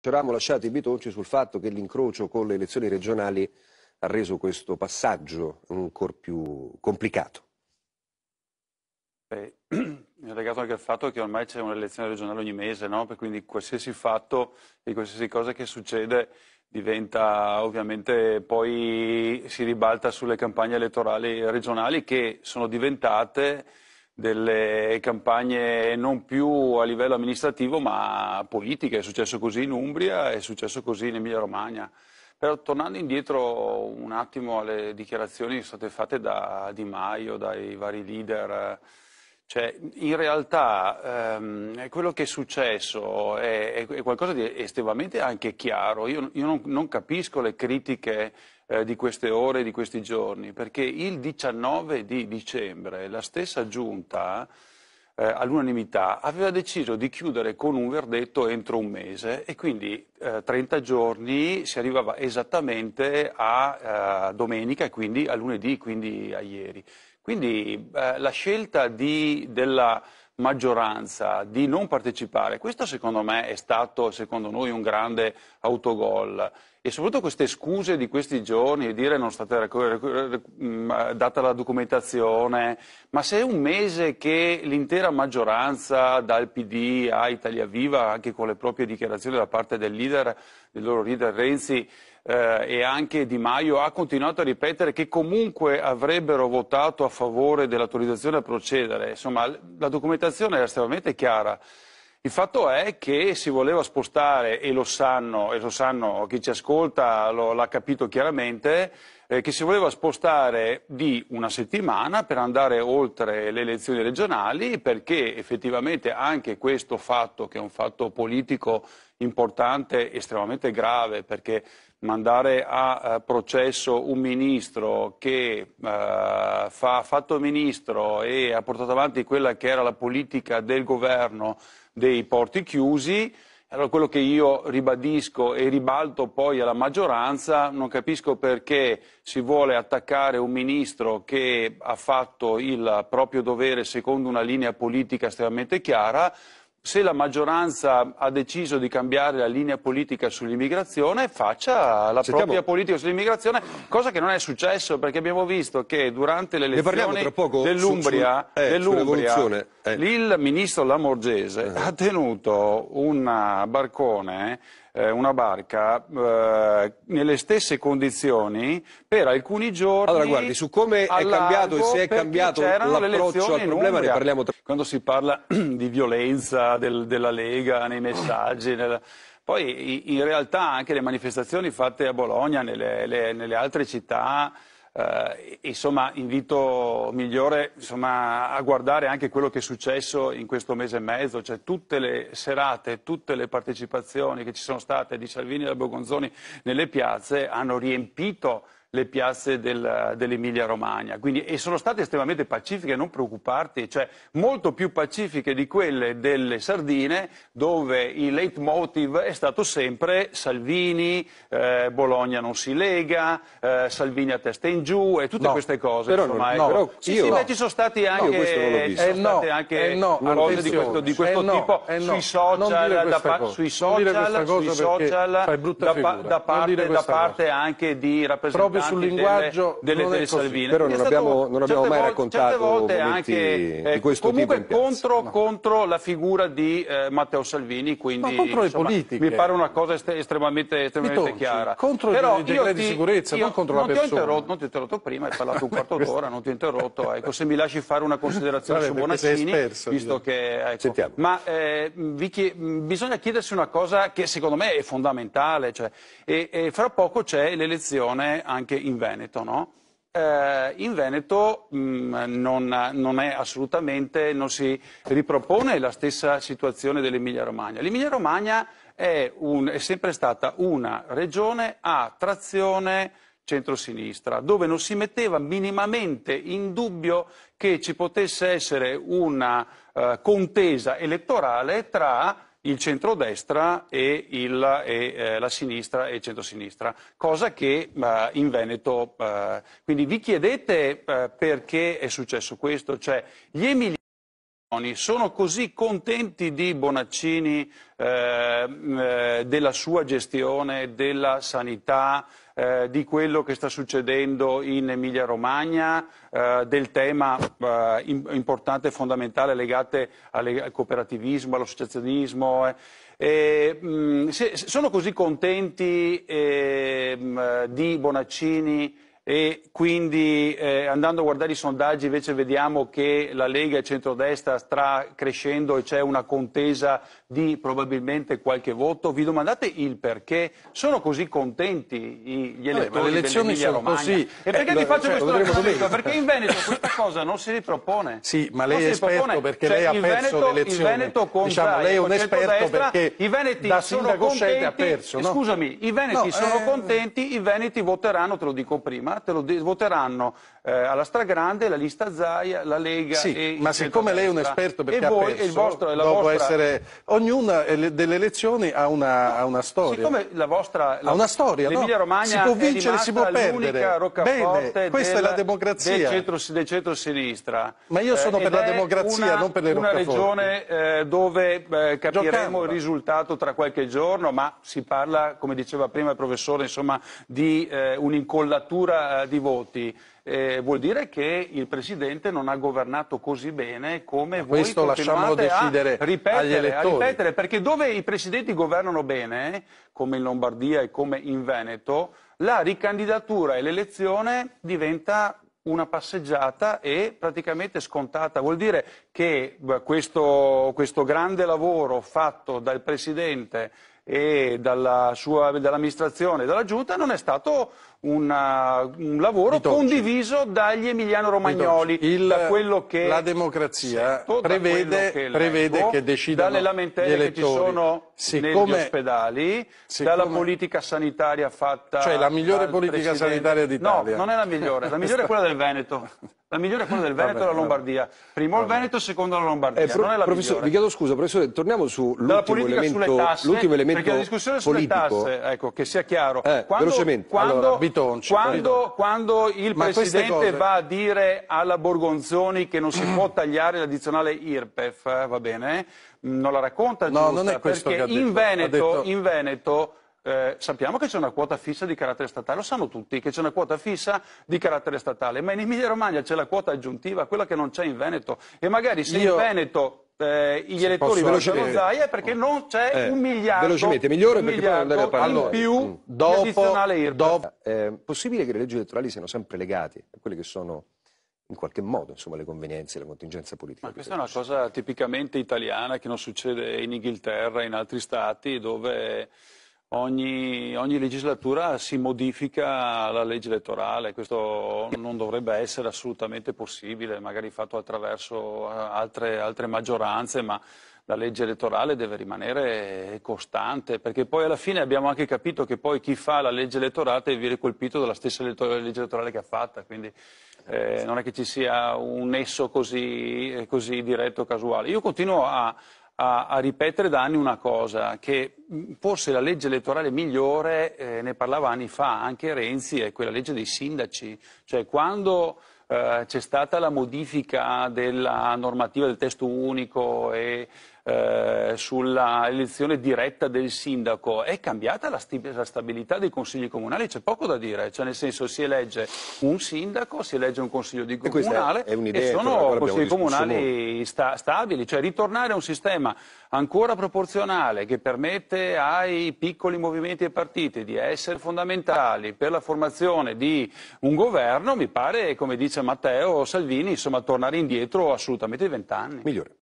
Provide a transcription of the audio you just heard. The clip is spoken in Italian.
Ci eravamo lasciati bitonci sul fatto che l'incrocio con le elezioni regionali ha reso questo passaggio ancora più complicato. Beh, è legato anche al fatto che ormai c'è un'elezione regionale ogni mese, no? quindi qualsiasi fatto e qualsiasi cosa che succede diventa ovviamente poi si ribalta sulle campagne elettorali regionali che sono diventate delle campagne non più a livello amministrativo ma politiche. È successo così in Umbria, è successo così in Emilia Romagna. Però tornando indietro un attimo alle dichiarazioni che sono state fatte da Di Maio, dai vari leader, cioè, in realtà ehm, quello che è successo è, è, qualcosa di estremamente anche chiaro. Io, io non, non capisco le critiche eh, di queste ore, di questi giorni, perché il 19 di dicembre la stessa giunta eh, all'unanimità aveva deciso di chiudere con un verdetto entro un mese e quindi eh, 30 giorni si arrivava esattamente a eh, domenica e quindi a lunedì, quindi a ieri. Quindi eh, la scelta di, della maggioranza di non partecipare, questo secondo me è stato, secondo noi, un grande autogol. E soprattutto queste scuse di questi giorni, dire non state mm, data la documentazione, ma se è un mese che l'intera maggioranza, dal PD a Italia Viva, anche con le proprie dichiarazioni da parte del leader, del loro leader Renzi, eh, e anche Di Maio ha continuato a ripetere che comunque avrebbero votato a favore dell'autorizzazione a procedere. Insomma, la documentazione era estremamente chiara. Il fatto è che si voleva spostare, e lo sanno, e lo sanno chi ci ascolta l'ha capito chiaramente, eh, che si voleva spostare di una settimana per andare oltre le elezioni regionali perché effettivamente anche questo fatto, che è un fatto politico importante, estremamente grave, perché mandare a eh, processo un ministro che eh, fa fatto ministro e ha portato avanti quella che era la politica del governo dei porti chiusi, allora quello che io ribadisco e ribalto poi alla maggioranza, non capisco perché si vuole attaccare un ministro che ha fatto il proprio dovere secondo una linea politica estremamente chiara, se la maggioranza ha deciso di cambiare la linea politica sull'immigrazione, faccia la Sentiamo. propria politica sull'immigrazione, cosa che non è successo perché abbiamo visto che durante le elezioni dell'Umbria, su, eh, dell'Umbria eh. il ministro Lamorgese eh. ha tenuto un barcone eh, una barca eh, nelle stesse condizioni per alcuni giorni. Allora, guardi, su come è cambiato e se è cambiato l'approccio al problema ne parliamo tra... Quando si parla di violenza del, della Lega nei messaggi, nella... poi in realtà anche le manifestazioni fatte a Bologna, nelle, le, nelle altre città, eh, insomma, invito migliore insomma, a guardare anche quello che è successo in questo mese e mezzo, cioè tutte le serate, tutte le partecipazioni che ci sono state di Salvini e da Borgonzoni nelle piazze hanno riempito le piazze del, dell'Emilia Romagna. Quindi, e sono state estremamente pacifiche, non preoccuparti, cioè molto più pacifiche di quelle delle Sardine, dove il leitmotiv è stato sempre Salvini, eh, Bologna non si lega, eh, Salvini a testa in giù e tutte no, queste cose. Però insomma, no, ecco. però sì, io, sì, no. ci sono stati anche, ci sono state eh anche cose eh di questo, di questo eh tipo sui social, da, pa- sui social, sui social da, pa- da, parte, da parte anche di rappresentanti proprio sul linguaggio delle, delle, delle Salvini. Però non abbiamo, non abbiamo mai volte, raccontato volte anche, eh, di questo comunque tipo contro, no. contro, la figura di eh, Matteo Salvini, quindi no, contro insomma, le politiche. mi pare una cosa est estremamente, estremamente Pitonci, chiara. Contro però il decreto di sicurezza, non contro non la persona. non ti ho interrotto prima, hai parlato un quarto d'ora, non ti ho interrotto. Ecco, se mi lasci fare una considerazione su Bonaccini, visto che... Ecco, ma eh, bisogna chiedersi una cosa che secondo me è fondamentale, cioè, e, e fra poco c'è l'elezione anche anche in Veneto, no? eh, in Veneto mh, mm, non, non, è assolutamente, non si ripropone la stessa situazione dell'Emilia Romagna. L'Emilia Romagna è, un, è sempre stata una regione a trazione centrosinistra, dove non si metteva minimamente in dubbio che ci potesse essere una uh, contesa elettorale tra il centrodestra e, il, e eh, la sinistra e il centrosinistra, cosa che eh, in Veneto. Eh, quindi vi chiedete eh, perché è successo questo? Cioè, sono così contenti di Bonaccini, ehm, eh, della sua gestione, della sanità, eh, di quello che sta succedendo in Emilia Romagna, eh, del tema eh, importante e fondamentale legato al cooperativismo, all'associazionismo. Eh. Mm, sono così contenti ehm, di Bonaccini e quindi eh, andando a guardare i sondaggi invece vediamo che la Lega e il centrodestra sta crescendo e c'è una contesa di probabilmente qualche voto. Vi domandate il perché sono così contenti gli elettori Vabbè, dell'Emilia sono Romagna? Così. E perché eh, vi faccio cioè, questo ragionamento? Perché in Veneto questa cosa non si ripropone. Sì, ma lei è esperto perché cioè, lei ha perso Veneto, elezioni. Il Veneto conta diciamo, lei è un esperto perché i Veneti da sindaco Scete ha perso, no? Scusami, i Veneti no, sono eh... contenti, i Veneti voteranno, te lo dico prima votartelo, voteranno eh, alla stragrande la lista Zaia, la Lega sì, e ma siccome lei è un esperto perché e voi, ha perso, il vostro, la vostra... essere... ognuna eh, delle elezioni ha una, ha una storia. Siccome la vostra... La... Ha una storia, no? Si può vincere, si può perdere. Bene, questa del, è la democrazia. Del, centro-sinistra. Centro ma io sono eh, per la democrazia, una, non per le roccaforti. Una regione eh, dove eh, capiremo Giocandola. il risultato tra qualche giorno, ma si parla, come diceva prima il professore, insomma, di eh, un'incollatura di voti. Eh, vuol dire che il Presidente non ha governato così bene come Questo voi continuate a ripetere, a ripetere, perché dove i Presidenti governano bene, come in Lombardia e come in Veneto, la ricandidatura e l'elezione diventa una passeggiata e praticamente scontata. Vuol dire che questo, questo grande lavoro fatto dal Presidente e dalla sua, dall'amministrazione e dalla giunta non è stato una, uh, un lavoro condiviso dagli emiliano-romagnoli. Il, da quello che la democrazia sento, prevede, che, prevede leggo, che decidano dalle lamentele che ci sono siccome, negli ospedali, siccome, dalla politica sanitaria fatta... Cioè la migliore politica sanitaria d'Italia. No, non è la migliore, la migliore è quella del Veneto. La migliore è quella del Veneto e della Lombardia. Primo il Veneto, secondo la Lombardia. Eh, pro- non è la professore, vi chiedo scusa, professore, torniamo sull'ultimo elemento, tasse, l'ultimo elemento perché la discussione sulle tasse, ecco, che sia chiaro. Eh, quando, velocemente, quando, allora, Bitonci, quando, quando il Ma Presidente cose... va a dire alla Borgonzoni che non si può tagliare l'addizionale IRPEF, eh, va bene, non la racconta giusta, no, non è questo perché che ha detto, in Veneto, ha detto... in Veneto eh, sappiamo che c'è una quota fissa di carattere statale, lo sanno tutti che c'è una quota fissa di carattere statale, ma in Emilia Romagna c'è la quota aggiuntiva, quella che non c'è in Veneto. E magari se Io... in Veneto eh, gli elettori vogliono Zaia perché non c'è eh, un miliardo velocemente migliore perché poi andare a parlare in più mm. dopo, dopo eh, possibile che le leggi elettorali siano sempre legate a quelle che sono in qualche modo insomma, le convenienze, la contingenza politica. Ma questa è una cosa tipicamente italiana che non succede in Inghilterra, in altri stati dove Ogni, ogni, legislatura si modifica la legge elettorale, questo non dovrebbe essere assolutamente possibile, magari fatto attraverso eh, altre, altre maggioranze, ma la legge elettorale deve rimanere costante, perché poi alla fine abbiamo anche capito che poi chi fa la legge elettorale viene colpito dalla stessa legge elettorale che ha fatta, quindi eh, non è che ci sia un nesso così, così diretto, casuale. Io continuo a a, a, ripetere da anni una cosa, che forse la legge elettorale migliore, eh, ne parlava anni fa anche Renzi, è quella legge dei sindaci. Cioè quando eh, c'è stata la modifica della normativa del testo unico e eh, sulla elezione diretta del sindaco, è cambiata la, la stabilità dei consigli comunali? C'è poco da dire, cioè nel senso si elegge un sindaco, si elegge un consiglio di comunale e, è, è e sono consigli comunali sta stabili, cioè ritornare a un sistema ancora proporzionale che permette ai piccoli movimenti e partiti di essere fondamentali per la formazione di un governo, mi pare, come dice Matteo Salvini, insomma tornare indietro assolutamente di vent'anni. Migliore.